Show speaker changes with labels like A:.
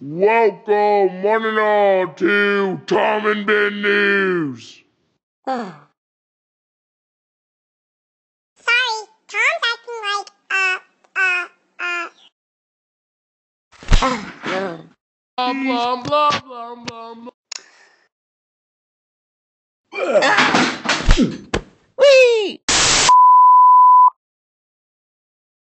A: Welcome, one and all, to Tom and Ben News. Sorry,
B: Tom's acting like uh uh uh. blah blah blah blah blah. blah.